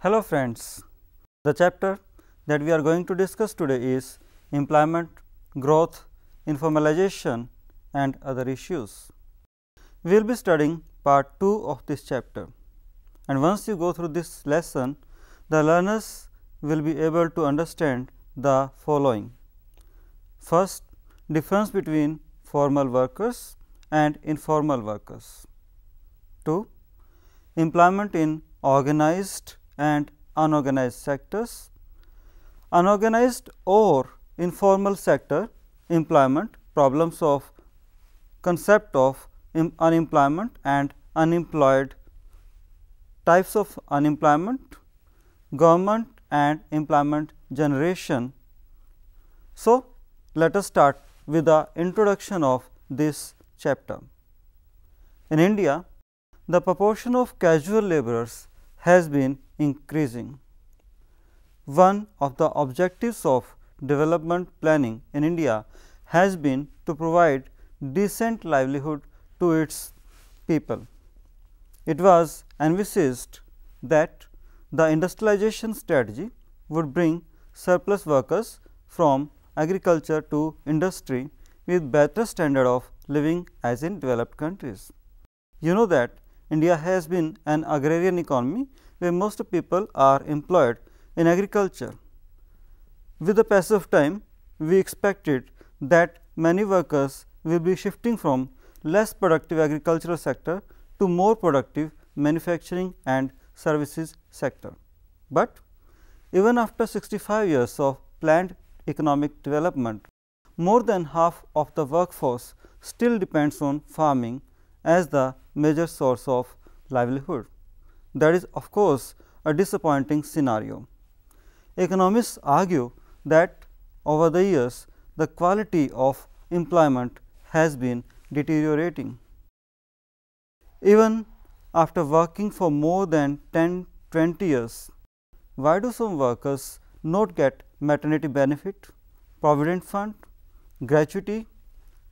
Hello friends, the chapter that we are going to discuss today is employment, growth, informalization and other issues. We will be studying part 2 of this chapter and once you go through this lesson, the learners will be able to understand the following. First, difference between formal workers and informal workers. 2. Employment in organized and unorganized sectors. Unorganized or informal sector employment problems of concept of unemployment and unemployed types of unemployment, government and employment generation. So, let us start with the introduction of this chapter. In India, the proportion of casual laborers has been increasing. One of the objectives of development planning in India has been to provide decent livelihood to its people. It was envisaged that the industrialization strategy would bring surplus workers from agriculture to industry with better standard of living as in developed countries. You know that India has been an agrarian economy where most people are employed in agriculture. With the passage of time, we expected that many workers will be shifting from less productive agricultural sector to more productive manufacturing and services sector. But even after 65 years of planned economic development, more than half of the workforce still depends on farming as the major source of livelihood. That is of course, a disappointing scenario. Economists argue that over the years the quality of employment has been deteriorating. Even after working for more than 10 20 years, why do some workers not get maternity benefit, provident fund, gratuity,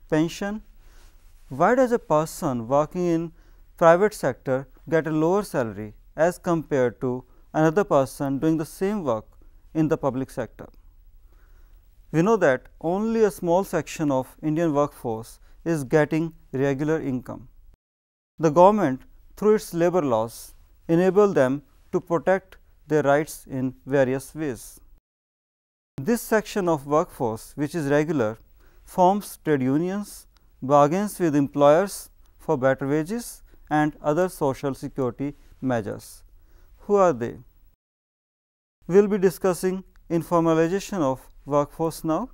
pension? Why does a person working in private sector get a lower salary as compared to another person doing the same work in the public sector. We know that only a small section of Indian workforce is getting regular income. The government through its labor laws enable them to protect their rights in various ways. This section of workforce which is regular forms trade unions, bargains with employers for better wages and other social security measures. Who are they? We will be discussing informalization of workforce now.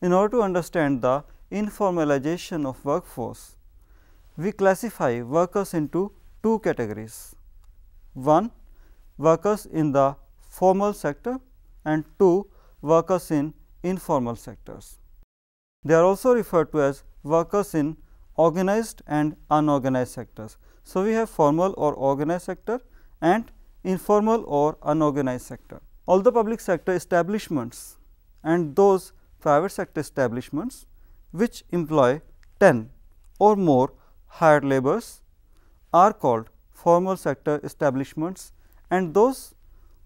In order to understand the informalization of workforce, we classify workers into two categories. 1. Workers in the formal sector and 2. Workers in informal sectors. They are also referred to as workers in organized and unorganized sectors. So, we have formal or organized sector and informal or unorganized sector. All the public sector establishments and those private sector establishments which employ 10 or more hired laborers are called formal sector establishments and those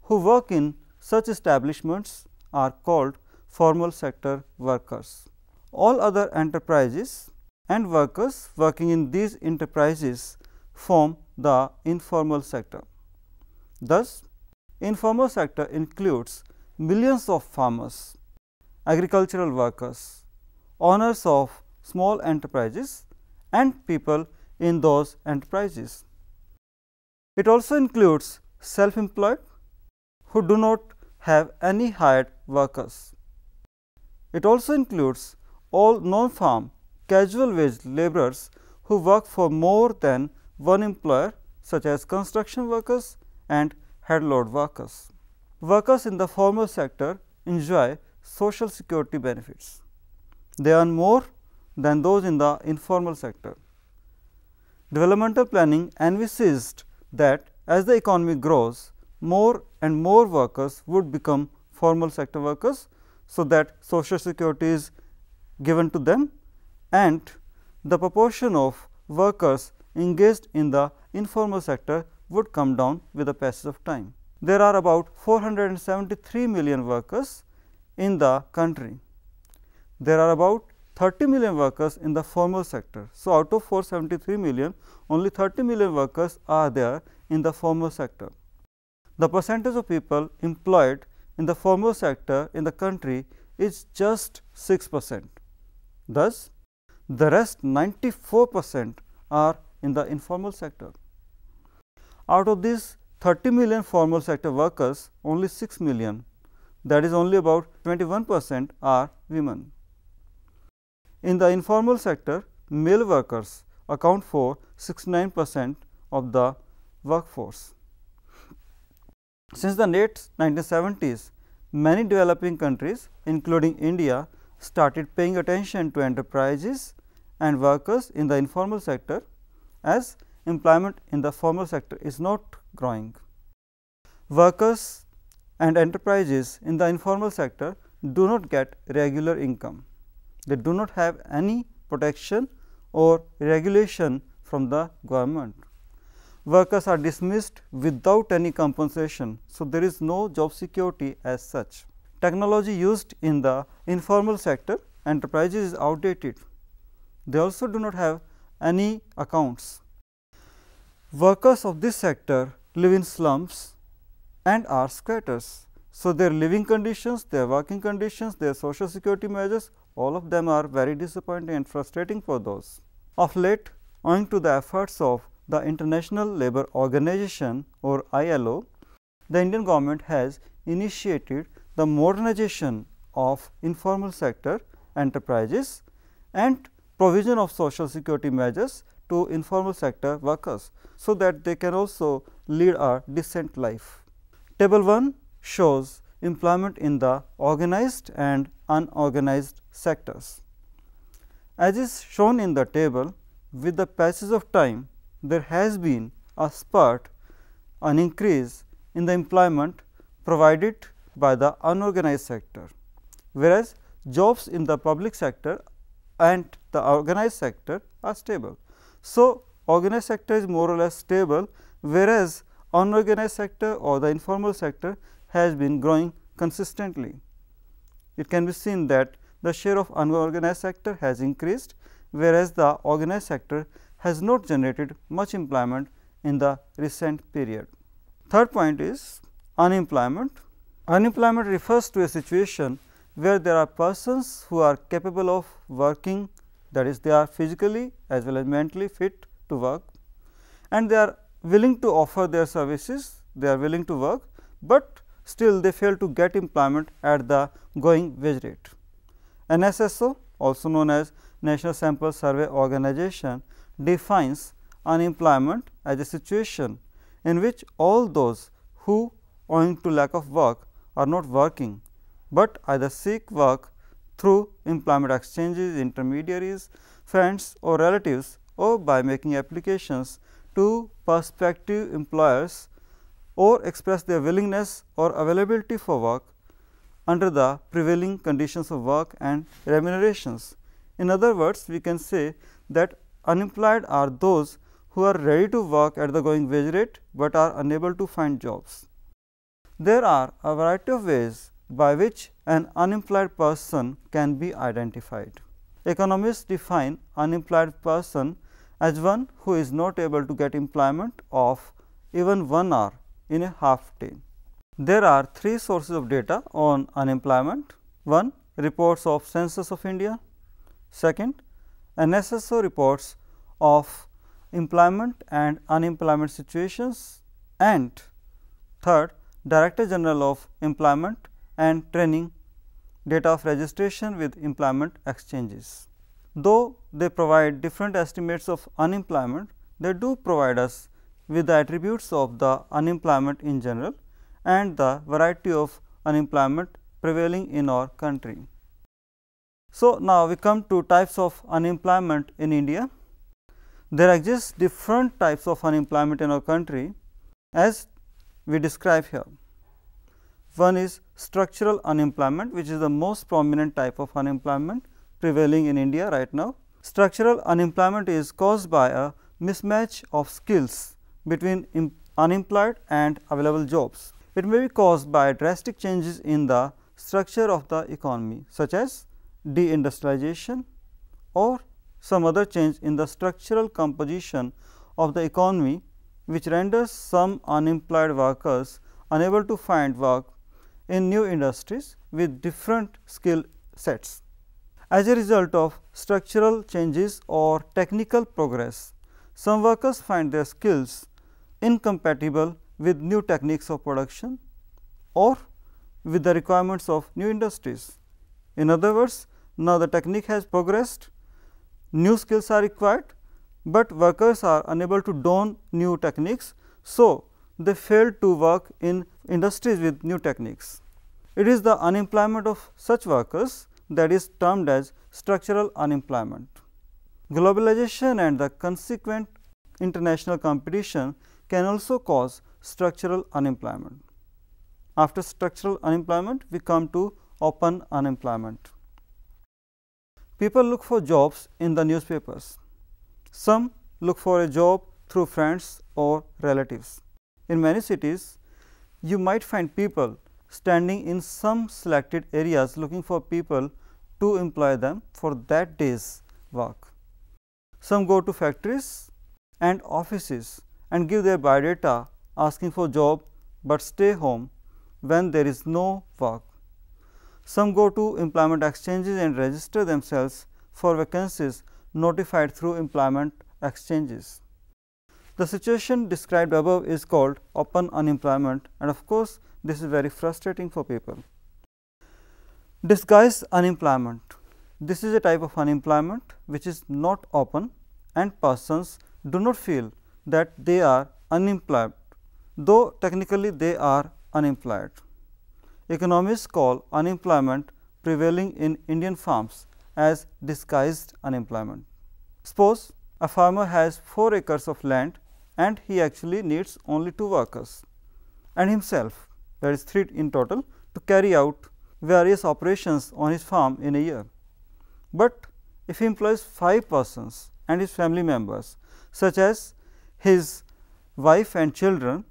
who work in such establishments are called formal sector workers. All other enterprises and workers working in these enterprises form the informal sector. Thus, informal sector includes millions of farmers, agricultural workers, owners of small enterprises and people in those enterprises. It also includes self-employed who do not have any hired workers. It also includes all non-farm casual wage laborers who work for more than one employer such as construction workers and headload workers. Workers in the formal sector enjoy social security benefits. They earn more than those in the informal sector. Developmental planning envisaged that as the economy grows, more and more workers would become formal sector workers, so that social security is given to them and the proportion of workers engaged in the informal sector would come down with the passage of time. There are about 473 million workers in the country. There are about 30 million workers in the formal sector. So, out of 473 million, only 30 million workers are there in the formal sector. The percentage of people employed in the formal sector in the country is just 6 percent. Thus, the rest 94 percent are in the informal sector. Out of these 30 million formal sector workers, only 6 million that is only about 21 percent are women. In the informal sector, male workers account for 69 percent of the workforce. Since the late 1970s, many developing countries including India started paying attention to enterprises and workers in the informal sector as employment in the formal sector is not growing. Workers and enterprises in the informal sector do not get regular income. They do not have any protection or regulation from the government. Workers are dismissed without any compensation. So, there is no job security as such. Technology used in the informal sector enterprises is outdated. They also do not have any accounts. Workers of this sector live in slums and are squatters. So, their living conditions, their working conditions, their social security measures all of them are very disappointing and frustrating for those. Of late, owing to the efforts of the International Labour Organization or ILO, the Indian government has initiated the modernization of informal sector enterprises and provision of social security measures to informal sector workers, so that they can also lead a decent life. Table 1 shows employment in the organized and unorganized sectors. As is shown in the table, with the passage of time, there has been a spurt, an increase in the employment provided by the unorganized sector, whereas jobs in the public sector and the organized sector are stable. So, organized sector is more or less stable whereas, unorganized sector or the informal sector has been growing consistently. It can be seen that the share of unorganized sector has increased whereas, the organized sector has not generated much employment in the recent period. Third point is unemployment. Unemployment refers to a situation where there are persons who are capable of working that is they are physically as well as mentally fit to work and they are willing to offer their services, they are willing to work, but still they fail to get employment at the going wage rate. NSSO also known as National Sample Survey Organization defines unemployment as a situation in which all those who owing to lack of work are not working, but either seek work through employment exchanges, intermediaries, friends or relatives or by making applications to prospective employers or express their willingness or availability for work under the prevailing conditions of work and remunerations. In other words, we can say that unemployed are those who are ready to work at the going wage rate, but are unable to find jobs. There are a variety of ways by which an unemployed person can be identified. Economists define unemployed person as one who is not able to get employment of even one hour in a half day. There are three sources of data on unemployment. One, reports of Census of India. Second, NSSO reports of employment and unemployment situations. And third, Director General of Employment and Training date of registration with employment exchanges. Though they provide different estimates of unemployment, they do provide us with the attributes of the unemployment in general and the variety of unemployment prevailing in our country. So, now we come to types of unemployment in India. There exist different types of unemployment in our country as we describe here. One is structural unemployment which is the most prominent type of unemployment prevailing in India right now. Structural unemployment is caused by a mismatch of skills between unemployed and available jobs. It may be caused by drastic changes in the structure of the economy such as deindustrialization or some other change in the structural composition of the economy which renders some unemployed workers unable to find work in new industries with different skill sets. As a result of structural changes or technical progress, some workers find their skills incompatible with new techniques of production or with the requirements of new industries. In other words, now the technique has progressed, new skills are required, but workers are unable to don new techniques. So, they fail to work in industries with new techniques. It is the unemployment of such workers that is termed as structural unemployment. Globalization and the consequent international competition can also cause structural unemployment. After structural unemployment, we come to open unemployment. People look for jobs in the newspapers. Some look for a job through friends or relatives. In many cities, you might find people standing in some selected areas looking for people to employ them for that day's work. Some go to factories and offices and give their biodata asking for job, but stay home when there is no work. Some go to employment exchanges and register themselves for vacancies notified through employment exchanges. The situation described above is called open unemployment and of course, this is very frustrating for people. Disguised unemployment. This is a type of unemployment which is not open and persons do not feel that they are unemployed, though technically they are unemployed. Economists call unemployment prevailing in Indian farms as disguised unemployment. Suppose a farmer has 4 acres of land and he actually needs only two workers and himself that is three in total to carry out various operations on his farm in a year. But if he employs five persons and his family members such as his wife and children,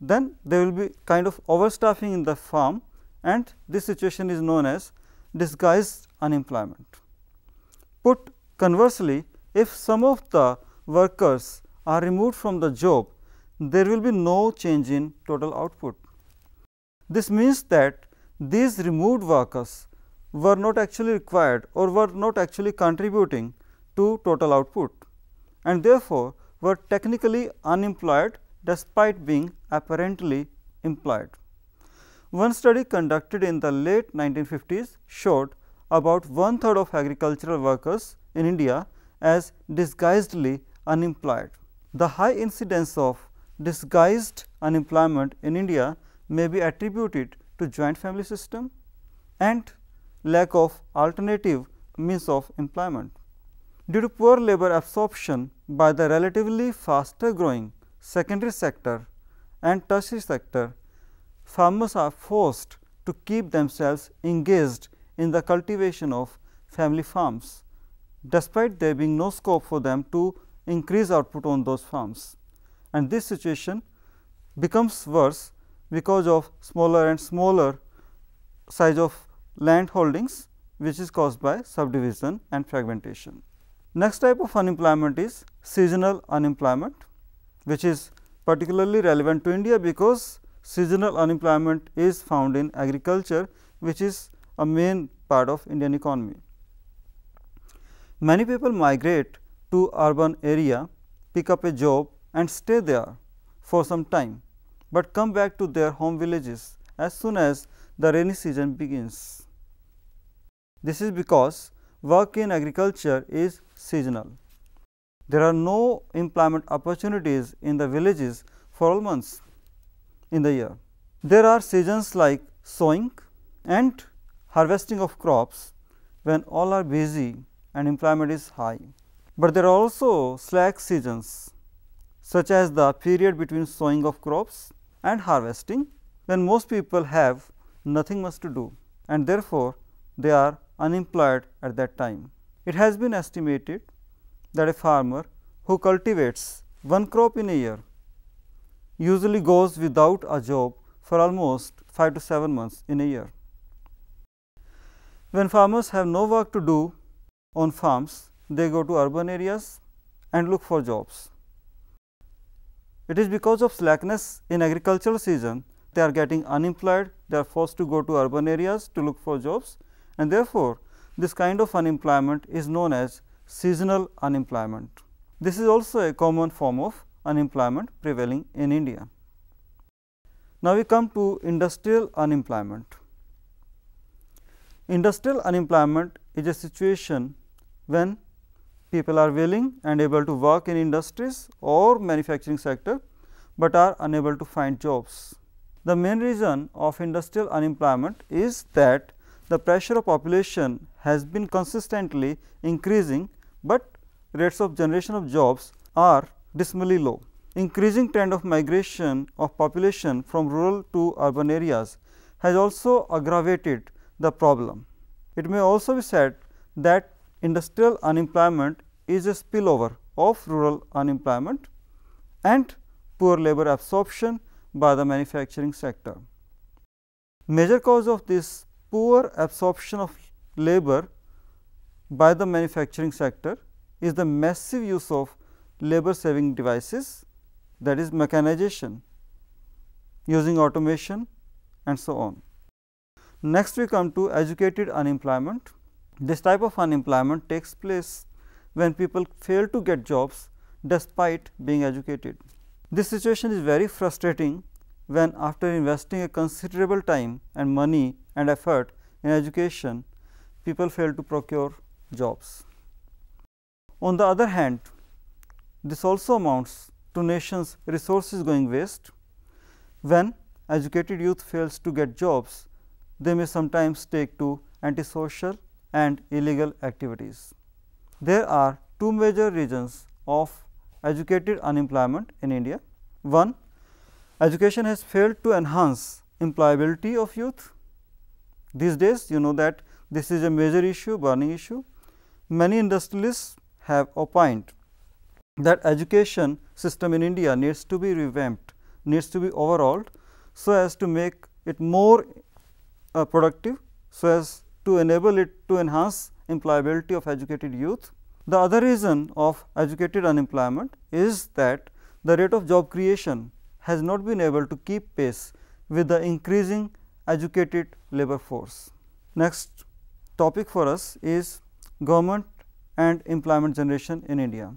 then there will be kind of overstaffing in the farm and this situation is known as disguised unemployment. Put conversely, if some of the workers are removed from the job, there will be no change in total output. This means that these removed workers were not actually required or were not actually contributing to total output and therefore, were technically unemployed despite being apparently employed. One study conducted in the late 1950s showed about one third of agricultural workers in India as disguisedly unemployed. The high incidence of disguised unemployment in India may be attributed to joint family system and lack of alternative means of employment. Due to poor labor absorption by the relatively faster growing secondary sector and tertiary sector, farmers are forced to keep themselves engaged in the cultivation of family farms, despite there being no scope for them to increase output on those farms. And this situation becomes worse because of smaller and smaller size of land holdings which is caused by subdivision and fragmentation. Next type of unemployment is seasonal unemployment which is particularly relevant to India because seasonal unemployment is found in agriculture which is a main part of Indian economy. Many people migrate to urban area, pick up a job and stay there for some time, but come back to their home villages as soon as the rainy season begins. This is because work in agriculture is seasonal. There are no employment opportunities in the villages for all months in the year. There are seasons like sowing and harvesting of crops when all are busy and employment is high. But there are also slack seasons such as the period between sowing of crops and harvesting, when most people have nothing much to do and therefore, they are unemployed at that time. It has been estimated that a farmer who cultivates one crop in a year usually goes without a job for almost 5 to 7 months in a year. When farmers have no work to do on farms, they go to urban areas and look for jobs. It is because of slackness in agricultural season they are getting unemployed, they are forced to go to urban areas to look for jobs and therefore, this kind of unemployment is known as seasonal unemployment. This is also a common form of unemployment prevailing in India. Now, we come to industrial unemployment. Industrial unemployment is a situation when people are willing and able to work in industries or manufacturing sector, but are unable to find jobs. The main reason of industrial unemployment is that the pressure of population has been consistently increasing, but rates of generation of jobs are dismally low. Increasing trend of migration of population from rural to urban areas has also aggravated the problem. It may also be said that industrial unemployment is a spillover of rural unemployment and poor labor absorption by the manufacturing sector. Major cause of this poor absorption of labor by the manufacturing sector is the massive use of labor saving devices that is mechanization using automation and so on. Next we come to educated unemployment. This type of unemployment takes place when people fail to get jobs despite being educated. This situation is very frustrating when after investing a considerable time and money and effort in education, people fail to procure jobs. On the other hand, this also amounts to nation's resources going waste. When educated youth fails to get jobs, they may sometimes take to antisocial and illegal activities. There are two major regions of educated unemployment in India. One, education has failed to enhance employability of youth. These days, you know that this is a major issue, burning issue. Many industrialists have opined that education system in India needs to be revamped, needs to be overhauled, so as to make it more uh, productive, so as to enable it to enhance employability of educated youth. The other reason of educated unemployment is that the rate of job creation has not been able to keep pace with the increasing educated labor force. Next topic for us is government and employment generation in India.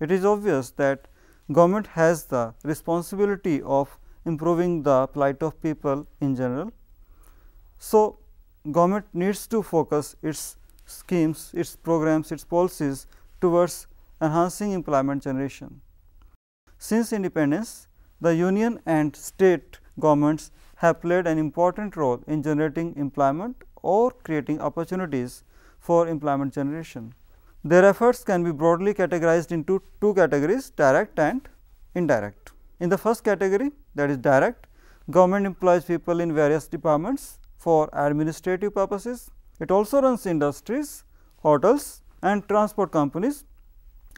It is obvious that government has the responsibility of improving the plight of people in general. So, government needs to focus its schemes, its programs, its policies towards enhancing employment generation. Since independence, the union and state governments have played an important role in generating employment or creating opportunities for employment generation. Their efforts can be broadly categorized into two categories direct and indirect. In the first category that is direct, government employs people in various departments for administrative purposes. It also runs industries, hotels and transport companies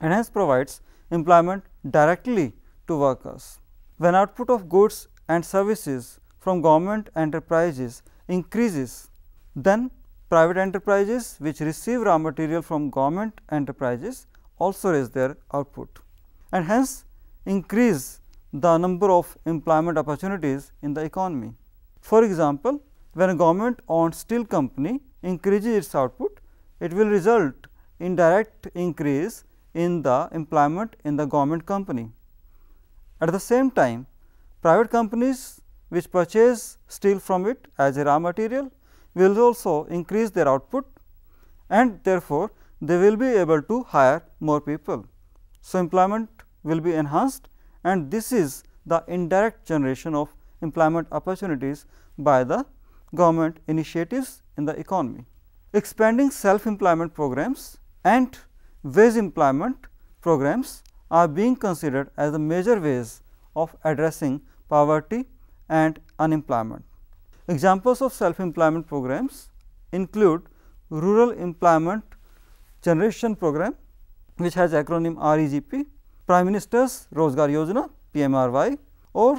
and hence provides employment directly to workers. When output of goods and services from government enterprises increases, then private enterprises which receive raw material from government enterprises also raise their output and hence increase the number of employment opportunities in the economy. For example, when a government owned steel company increases its output, it will result in direct increase in the employment in the government company. At the same time, private companies which purchase steel from it as a raw material will also increase their output and therefore, they will be able to hire more people. So, employment will be enhanced and this is the indirect generation of employment opportunities by the government initiatives in the economy. Expanding self-employment programs and wage employment programs are being considered as the major ways of addressing poverty and unemployment. Examples of self-employment programs include Rural Employment Generation Program, which has acronym REGP, Prime Minister's Rozgar Yojana PMRY or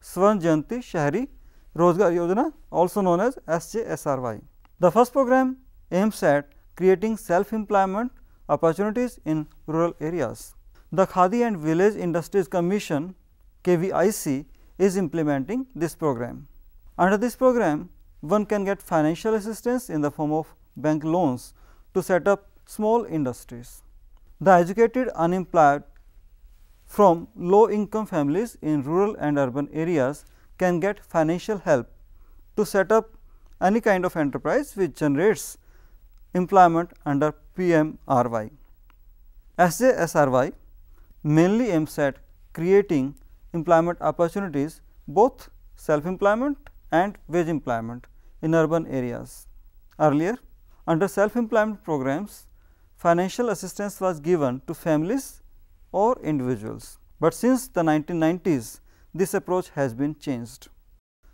Swan Shari. Shahri Rozgar Yojana also known as SJSRY. The first program aims at creating self-employment opportunities in rural areas. The Khadi and Village Industries Commission KVIC is implementing this program. Under this program, one can get financial assistance in the form of bank loans to set up small industries. The educated unemployed from low income families in rural and urban areas can get financial help to set up any kind of enterprise which generates employment under PMRY. SJSRY mainly aims at creating employment opportunities both self-employment and wage employment in urban areas. Earlier, under self-employment programs, financial assistance was given to families or individuals. But since the 1990s, this approach has been changed.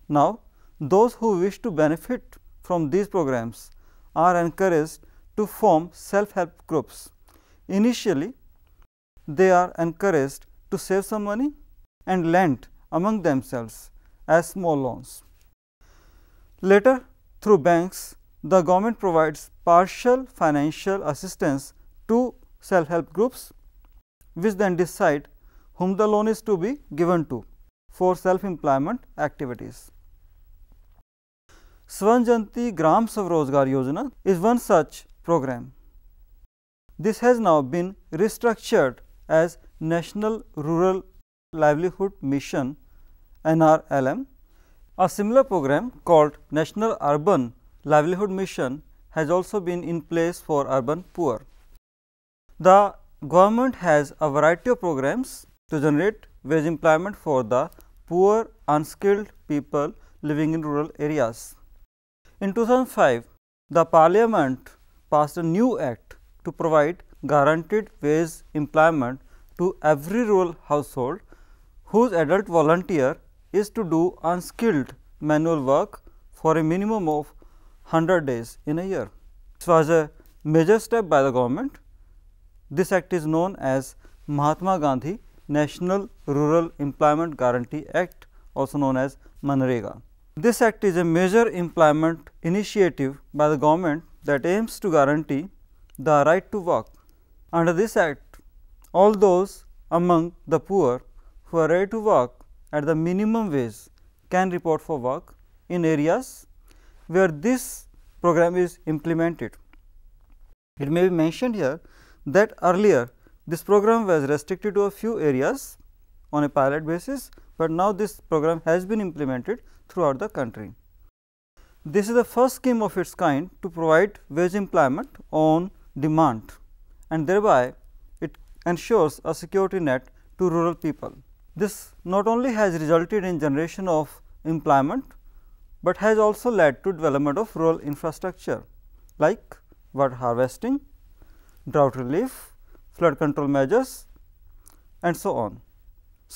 Now, those who wish to benefit from these programs are encouraged to form self-help groups. Initially, they are encouraged to save some money and lend among themselves as small loans. Later, through banks, the government provides partial financial assistance to self-help groups, which then decide whom the loan is to be given to for self employment activities. Swanjanti Gram Savrozgar Yojana is one such program. This has now been restructured as National Rural Livelihood Mission NRLM. A similar program called National Urban Livelihood Mission has also been in place for urban poor. The government has a variety of programs to generate wage employment for the poor unskilled people living in rural areas. In 2005, the parliament passed a new act to provide guaranteed wage employment to every rural household whose adult volunteer is to do unskilled manual work for a minimum of 100 days in a year. This was a major step by the government. This act is known as Mahatma Gandhi National Rural Employment Guarantee Act also known as Manrega. This act is a major employment initiative by the government that aims to guarantee the right to work. Under this act, all those among the poor who are ready to work at the minimum wage can report for work in areas where this program is implemented. It may be mentioned here that earlier this program was restricted to a few areas on a pilot basis, but now this program has been implemented throughout the country. This is the first scheme of its kind to provide wage employment on demand and thereby it ensures a security net to rural people. This not only has resulted in generation of employment, but has also led to development of rural infrastructure like water harvesting, drought relief, flood control measures and so on.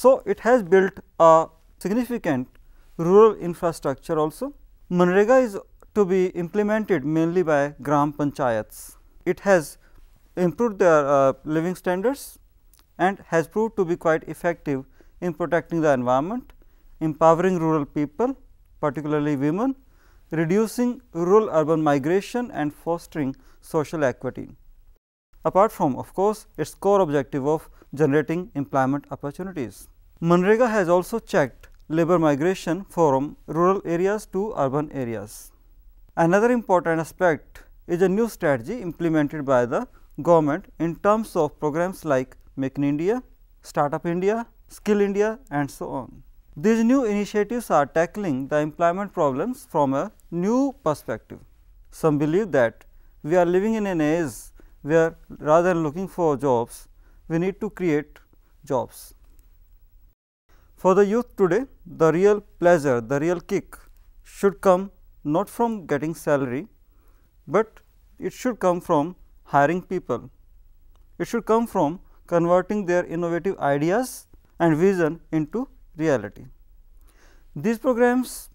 So, it has built a significant rural infrastructure also. Manrega is to be implemented mainly by Gram Panchayats. It has improved their uh, living standards and has proved to be quite effective in protecting the environment, empowering rural people particularly women, reducing rural urban migration and fostering social equity apart from of course, its core objective of generating employment opportunities. MNREGA has also checked labor migration from rural areas to urban areas. Another important aspect is a new strategy implemented by the government in terms of programs like Make in India, Startup India, Skill India and so on. These new initiatives are tackling the employment problems from a new perspective. Some believe that we are living in an age we are rather than looking for jobs, we need to create jobs. For the youth today, the real pleasure, the real kick should come not from getting salary, but it should come from hiring people. It should come from converting their innovative ideas and vision into reality. These programs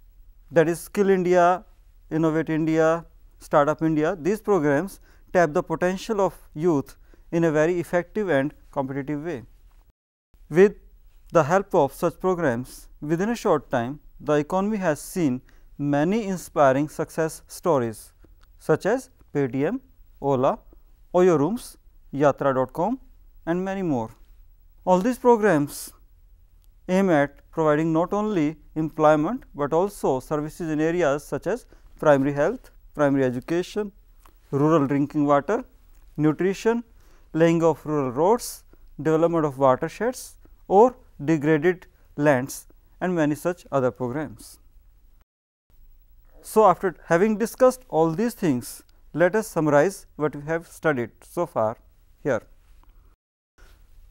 that is Skill India, Innovate India, Startup India, these programs tap the potential of youth in a very effective and competitive way. With the help of such programs, within a short time, the economy has seen many inspiring success stories such as Paytm, Ola, Oyo Rooms, Yatra.com and many more. All these programs aim at providing not only employment, but also services in areas such as primary health, primary education, rural drinking water, nutrition, laying of rural roads, development of watersheds or degraded lands and many such other programs. So, after having discussed all these things, let us summarize what we have studied so far here.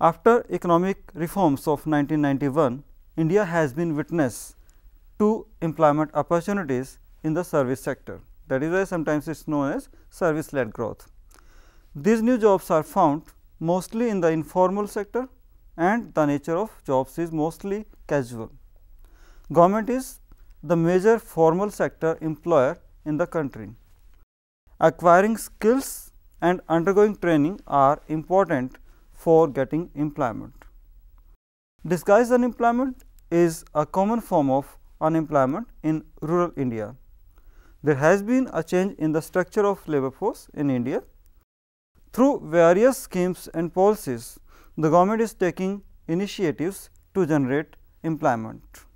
After economic reforms of 1991, India has been witness to employment opportunities in the service sector. That is why sometimes it is known as service led growth. These new jobs are found mostly in the informal sector and the nature of jobs is mostly casual. Government is the major formal sector employer in the country. Acquiring skills and undergoing training are important for getting employment. Disguised unemployment is a common form of unemployment in rural India there has been a change in the structure of labor force in India. Through various schemes and policies, the government is taking initiatives to generate employment.